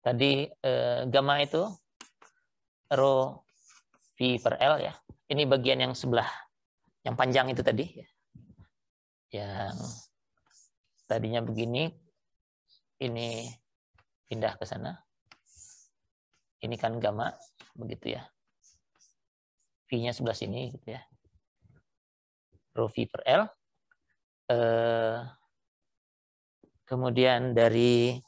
Tadi eh, gamma itu rho V per L ya. Ini bagian yang sebelah, yang panjang itu tadi. ya. Yang tadinya begini, ini pindah ke sana. Ini kan gamma, begitu ya. V-nya sebelah sini, gitu ya. Rho V per L. Eh, kemudian dari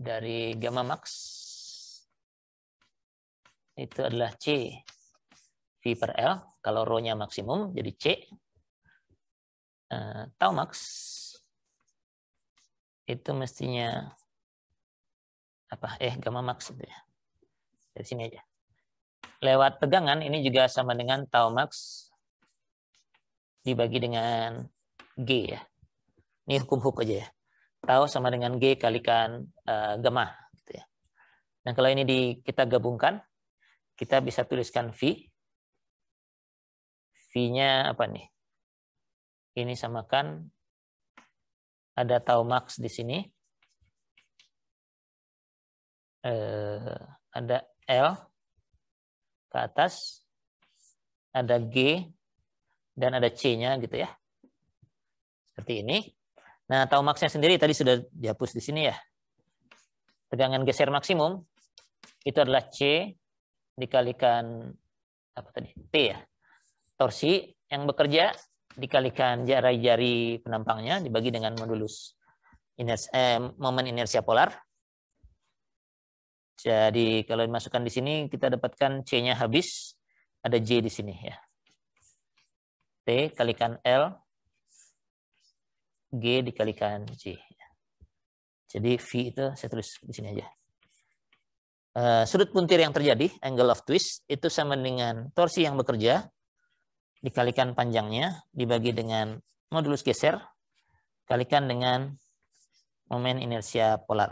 dari gamma max itu adalah C V per L. Kalau rho-nya maksimum, jadi C. Eh, tau max itu mestinya apa eh gamma max itu ya. Dari sini aja. Lewat tegangan ini juga sama dengan tau max dibagi dengan G ya. Ini hukum hukum aja ya. Tau sama dengan G kalikan uh, eh, gamma. Gitu ya. Nah kalau ini di, kita gabungkan, kita bisa tuliskan V. V-nya apa nih? Ini samakan ada tau max di sini. Uh, ada L ke atas, ada G, dan ada C-nya gitu ya. Seperti ini. Nah, tau maksnya sendiri tadi sudah dihapus di sini ya. Tegangan geser maksimum itu adalah C dikalikan apa tadi? T ya. Torsi yang bekerja dikalikan jarak jari penampangnya dibagi dengan modulus inersia, eh, momen inersia polar. Jadi kalau dimasukkan di sini kita dapatkan C-nya habis, ada J di sini ya. T kalikan L G dikalikan C. Jadi V itu saya tulis di sini aja. Uh, sudut puntir yang terjadi, angle of twist, itu sama dengan torsi yang bekerja, dikalikan panjangnya, dibagi dengan modulus geser, kalikan dengan momen inersia polar.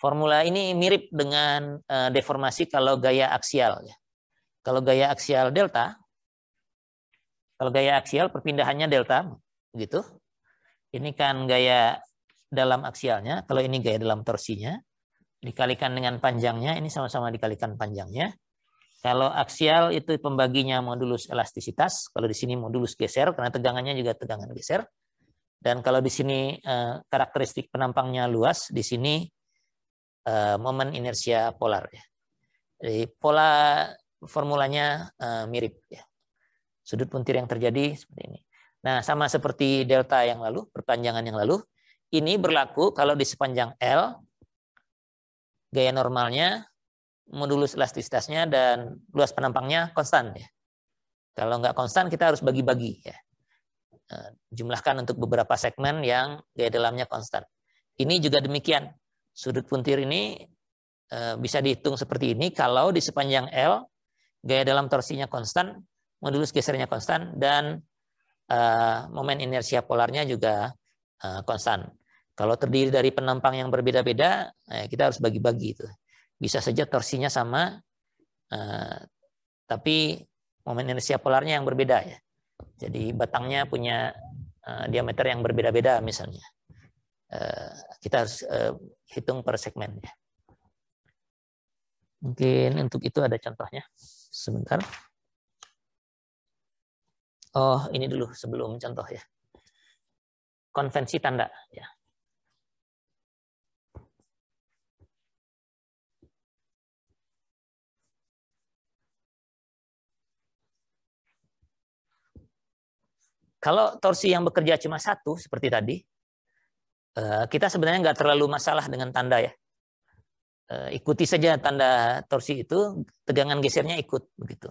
Formula ini mirip dengan uh, deformasi kalau gaya aksial. Ya. Kalau gaya aksial delta, kalau gaya aksial perpindahannya delta, gitu. Ini kan gaya dalam aksialnya, kalau ini gaya dalam torsinya, dikalikan dengan panjangnya, ini sama-sama dikalikan panjangnya. Kalau aksial itu pembaginya modulus elastisitas, kalau di sini modulus geser, karena tegangannya juga tegangan geser. Dan kalau di sini eh, karakteristik penampangnya luas, di sini eh, momen inersia polar. Ya. Jadi pola formulanya eh, mirip. Ya sudut puntir yang terjadi seperti ini. Nah, sama seperti delta yang lalu, perpanjangan yang lalu, ini berlaku kalau di sepanjang L, gaya normalnya, modulus elastisitasnya, dan luas penampangnya konstan. Ya. Kalau nggak konstan, kita harus bagi-bagi. ya eh, Jumlahkan untuk beberapa segmen yang gaya dalamnya konstan. Ini juga demikian. Sudut puntir ini eh, bisa dihitung seperti ini. Kalau di sepanjang L, gaya dalam torsinya konstan, modulus gesernya konstan dan uh, momen inersia polarnya juga uh, konstan. Kalau terdiri dari penampang yang berbeda-beda, eh, kita harus bagi-bagi itu. Bisa saja torsinya sama, uh, tapi momen inersia polarnya yang berbeda ya. Jadi batangnya punya uh, diameter yang berbeda-beda misalnya. Uh, kita harus uh, hitung per segmen ya. Mungkin untuk itu ada contohnya. Sebentar. Oh, ini dulu sebelum contoh ya. Konvensi tanda ya. Kalau torsi yang bekerja cuma satu seperti tadi, eh, kita sebenarnya nggak terlalu masalah dengan tanda ya. Eh, ikuti saja tanda torsi itu, tegangan gesernya ikut begitu.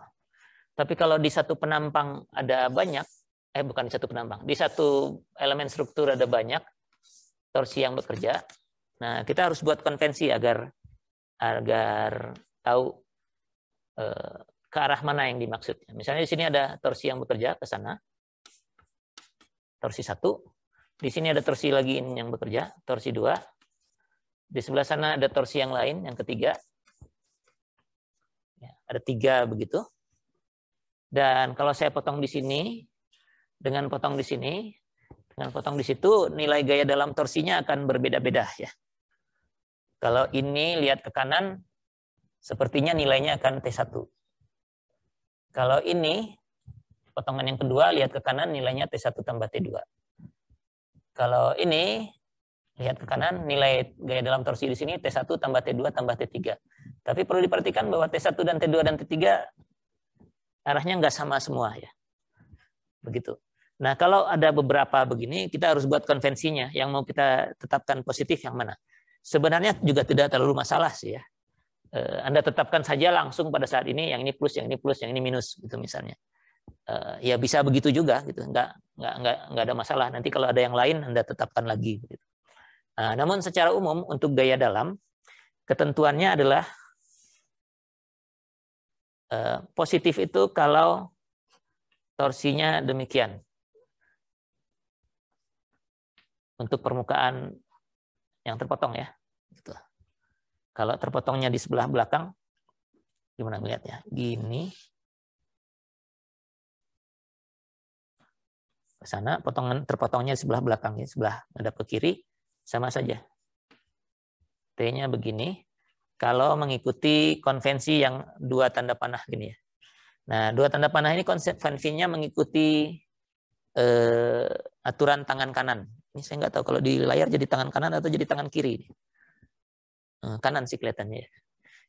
Tapi kalau di satu penampang ada banyak, eh bukan di satu penampang, di satu elemen struktur ada banyak torsi yang bekerja. Nah, kita harus buat konvensi agar agar tahu eh, ke arah mana yang dimaksud. Misalnya di sini ada torsi yang bekerja ke sana. Torsi satu. Di sini ada torsi lagi yang bekerja, torsi dua. Di sebelah sana ada torsi yang lain, yang ketiga. Ya, ada tiga begitu dan kalau saya potong di sini, dengan potong di sini, dengan potong di situ, nilai gaya dalam torsinya akan berbeda-beda ya. Kalau ini lihat ke kanan, sepertinya nilainya akan T1. Kalau ini, potongan yang kedua, lihat ke kanan, nilainya T1 tambah T2. Kalau ini, lihat ke kanan, nilai gaya dalam torsi di sini T1 tambah T2 tambah T3. Tapi perlu diperhatikan bahwa T1 dan T2 dan T3 arahnya nggak sama semua ya. Begitu. Nah, kalau ada beberapa begini, kita harus buat konvensinya yang mau kita tetapkan positif yang mana. Sebenarnya juga tidak terlalu masalah sih ya. Eh, Anda tetapkan saja langsung pada saat ini yang ini plus, yang ini plus, yang ini minus gitu misalnya. Eh, ya bisa begitu juga gitu, nggak nggak nggak nggak ada masalah. Nanti kalau ada yang lain Anda tetapkan lagi. Gitu. Nah, namun secara umum untuk gaya dalam ketentuannya adalah Eh, positif itu kalau torsinya demikian. Untuk permukaan yang terpotong ya. Gitu. Kalau terpotongnya di sebelah belakang, gimana melihatnya? Gini. Ke sana, potongan terpotongnya di sebelah belakang, ya, sebelah ada ke kiri, sama saja. T-nya begini, kalau mengikuti konvensi yang dua tanda panah gini ya. Nah, dua tanda panah ini konvensinya mengikuti eh, aturan tangan kanan. Ini saya nggak tahu kalau di layar jadi tangan kanan atau jadi tangan kiri. Eh, kanan sih kelihatannya ya.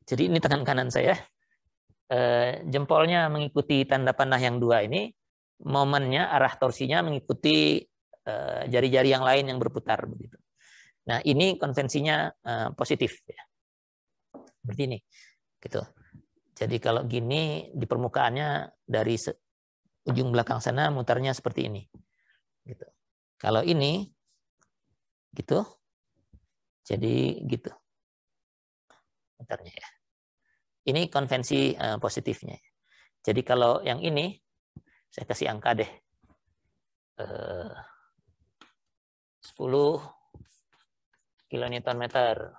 Jadi ini tangan kanan saya. Eh, jempolnya mengikuti tanda panah yang dua ini. Momennya, arah torsinya mengikuti eh, jari-jari yang lain yang berputar begitu. Nah, ini konvensinya eh, positif ya seperti ini gitu jadi kalau gini di permukaannya dari ujung belakang sana mutarnya seperti ini gitu kalau ini gitu jadi gitu mutarnya ya ini konvensi eh, positifnya jadi kalau yang ini saya kasih angka deh 10 eh, kilonewton meter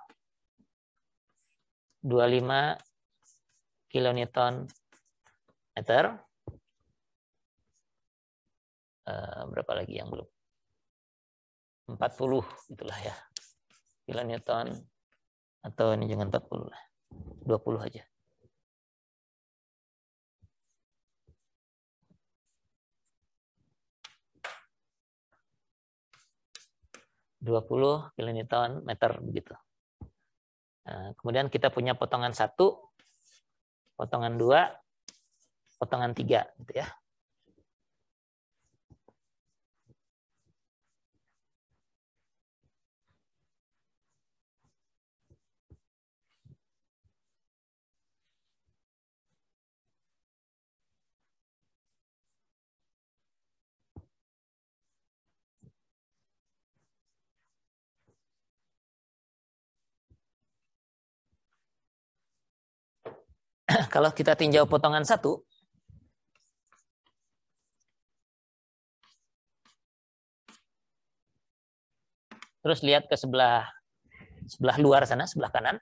25 kilonewton meter. Uh, berapa lagi yang belum? 40 itulah ya. Kilonewton atau ini jangan 40 lah. 20 aja. dua puluh kilonewton meter begitu. Nah, kemudian kita punya potongan satu, potongan dua, potongan tiga, gitu ya. kalau kita tinjau potongan satu, terus lihat ke sebelah sebelah luar sana, sebelah kanan.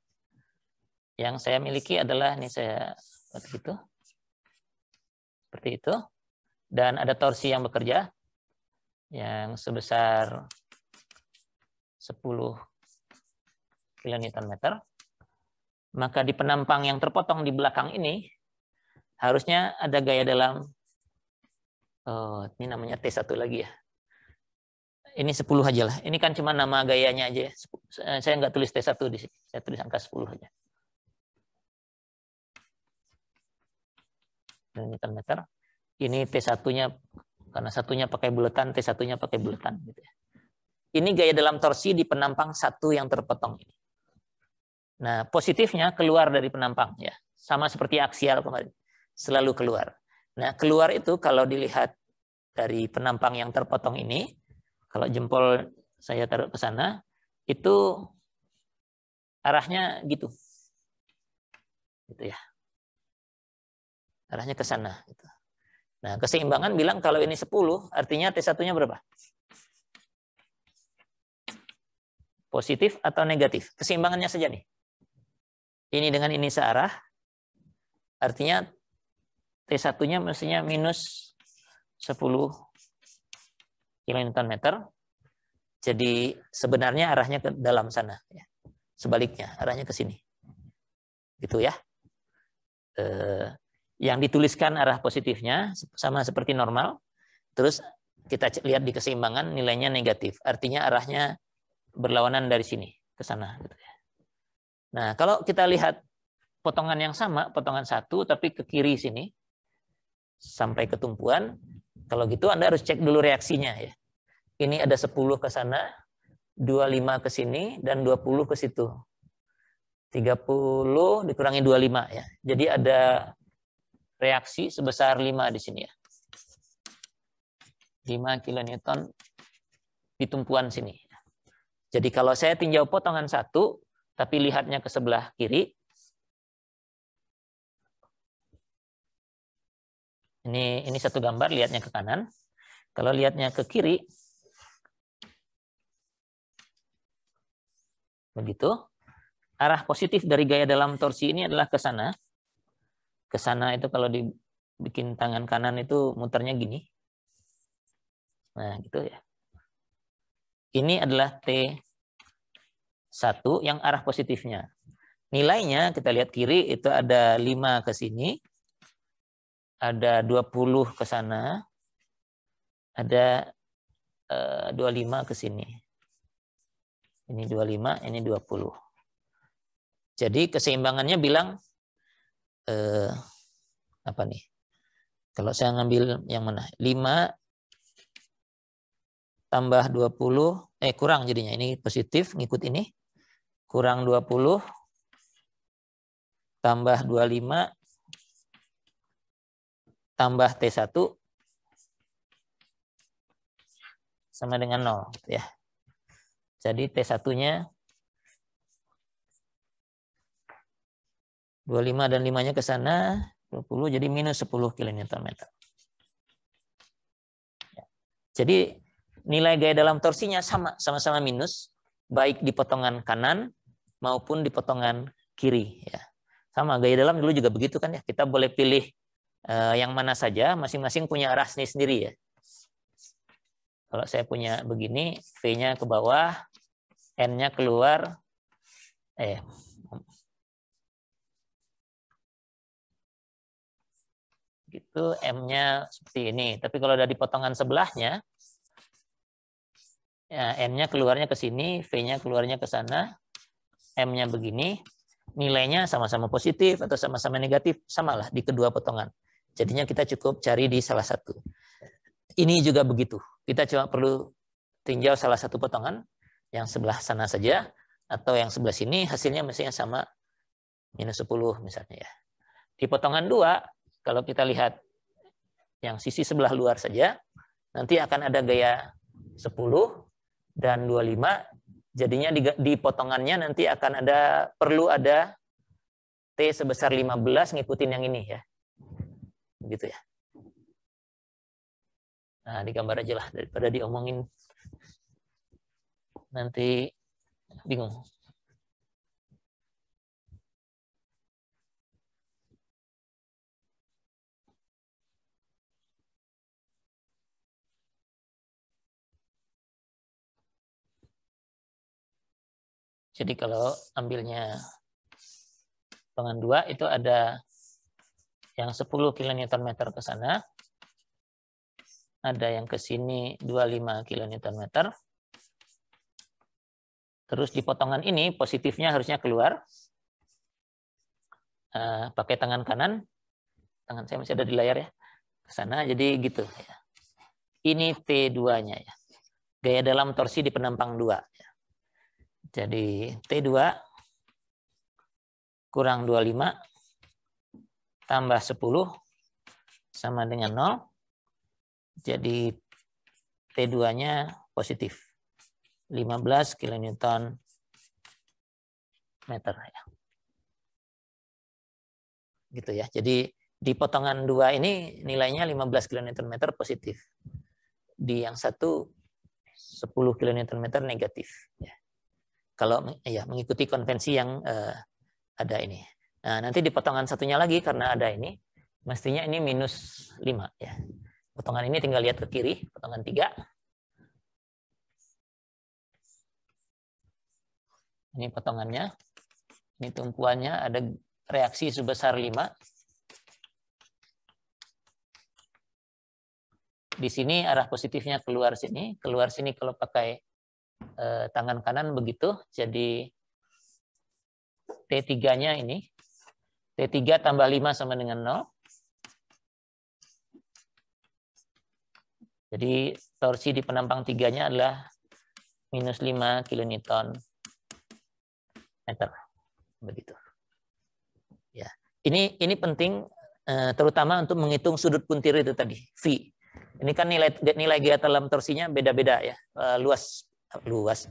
Yang saya miliki adalah ini saya seperti itu. Seperti itu. Dan ada torsi yang bekerja yang sebesar 10 meter. Maka di penampang yang terpotong di belakang ini, harusnya ada gaya dalam, oh, ini namanya T1 lagi ya. Ini 10 aja lah. Ini kan cuma nama gayanya aja eh, Saya nggak tulis T1 di sini. Saya tulis angka 10 aja. meter-meter. Ini T1-nya karena satunya pakai buletan, T1-nya pakai buletan gitu ya. Ini gaya dalam torsi di penampang satu yang terpotong ini. Nah, positifnya keluar dari penampang ya. Sama seperti aksial kemarin. Selalu keluar. Nah, keluar itu kalau dilihat dari penampang yang terpotong ini, kalau jempol saya taruh ke sana, itu arahnya gitu. Gitu ya. Arahnya ke sana gitu. Nah, keseimbangan bilang kalau ini 10, artinya T1-nya berapa? Positif atau negatif? Keseimbangannya saja nih ini dengan ini searah, artinya T1-nya mestinya minus 10 kN. Jadi sebenarnya arahnya ke dalam sana. Ya. Sebaliknya, arahnya ke sini. Gitu ya. Eh, yang dituliskan arah positifnya sama seperti normal. Terus kita lihat di keseimbangan nilainya negatif. Artinya arahnya berlawanan dari sini ke sana. Gitu ya. Nah, kalau kita lihat potongan yang sama, potongan satu, tapi ke kiri sini, sampai ke tumpuan, kalau gitu Anda harus cek dulu reaksinya. ya. Ini ada 10 ke sana, 25 ke sini, dan 20 ke situ. 30 dikurangi 25 ya. Jadi ada reaksi sebesar 5 di sini ya. 5 kilonewton di tumpuan sini. Jadi kalau saya tinjau potongan satu, tapi lihatnya ke sebelah kiri. Ini ini satu gambar lihatnya ke kanan. Kalau lihatnya ke kiri begitu. Arah positif dari gaya dalam torsi ini adalah ke sana. Ke sana itu kalau dibikin tangan kanan itu muternya gini. Nah, gitu ya. Ini adalah T satu yang arah positifnya. Nilainya kita lihat kiri itu ada 5 ke sini, ada 20 ke sana, ada 25 eh, ke sini. Ini 25, ini 20. Jadi keseimbangannya bilang eh, apa nih? Kalau saya ngambil yang mana? 5 tambah 20, eh kurang jadinya. Ini positif, ngikut ini kurang 20 tambah 25 tambah T1 sama dengan 0 ya. Jadi T1-nya 25 dan 5-nya ke sana 20 jadi minus 10 kN. Ya. Jadi nilai gaya dalam torsinya sama, sama-sama minus, baik di potongan kanan maupun di potongan kiri ya. Sama gaya dalam dulu juga begitu kan ya. Kita boleh pilih uh, yang mana saja, masing-masing punya arah sendiri ya. Kalau saya punya begini, V-nya ke bawah, N-nya keluar, eh, ya. gitu M-nya seperti ini. Tapi kalau ada di potongan sebelahnya, ya, N-nya keluarnya ke sini, V-nya keluarnya ke sana, M-nya begini, nilainya sama-sama positif atau sama-sama negatif, samalah di kedua potongan. Jadinya kita cukup cari di salah satu. Ini juga begitu. Kita cuma perlu tinjau salah satu potongan, yang sebelah sana saja, atau yang sebelah sini, hasilnya mestinya sama minus 10 misalnya ya. Di potongan dua kalau kita lihat yang sisi sebelah luar saja, nanti akan ada gaya 10 dan 25 Jadinya di, di potongannya nanti akan ada perlu ada T sebesar 15 ngikutin yang ini ya. Begitu ya. Nah, digambar aja lah daripada diomongin nanti bingung. Jadi kalau ambilnya golongan 2 itu ada yang 10 kN meter ke sana, ada yang ke sini 25 kN meter. Terus di potongan ini positifnya harusnya keluar. Uh, pakai tangan kanan, tangan saya masih ada di layar ya, ke sana jadi gitu. Ya. Ini T2-nya ya. Gaya dalam torsi di penampang 2. Jadi T2 kurang 25 tambah 10 sama dengan 0. Jadi T2-nya positif. 15 kN meter ya. Gitu ya. Jadi di potongan 2 ini nilainya 15 kN meter positif. Di yang satu 10 kN meter negatif ya kalau ya mengikuti konvensi yang uh, ada ini. Nah, nanti di potongan satunya lagi karena ada ini, mestinya ini minus 5 ya. Potongan ini tinggal lihat ke kiri, potongan 3. Ini potongannya. Ini tumpuannya ada reaksi sebesar 5. Di sini arah positifnya keluar sini, keluar sini kalau pakai eh, tangan kanan begitu. Jadi T3-nya ini. T3 tambah 5 sama dengan 0. Jadi torsi di penampang tiganya adalah minus 5 kN meter. Begitu. Ya. Ini ini penting eh, terutama untuk menghitung sudut puntir itu tadi, V. Ini kan nilai nilai gaya dalam torsinya beda-beda ya, eh, luas luas.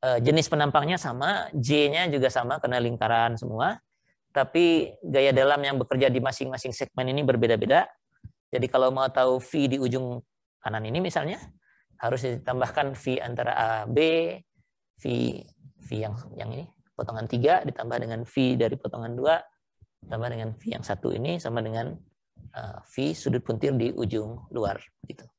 E, jenis penampangnya sama, J-nya juga sama karena lingkaran semua. Tapi gaya dalam yang bekerja di masing-masing segmen ini berbeda-beda. Jadi kalau mau tahu V di ujung kanan ini misalnya, harus ditambahkan V antara A, B, V, V yang, yang ini, potongan 3, ditambah dengan V dari potongan 2, ditambah dengan V yang satu ini, sama dengan uh, V sudut puntir di ujung luar. Gitu.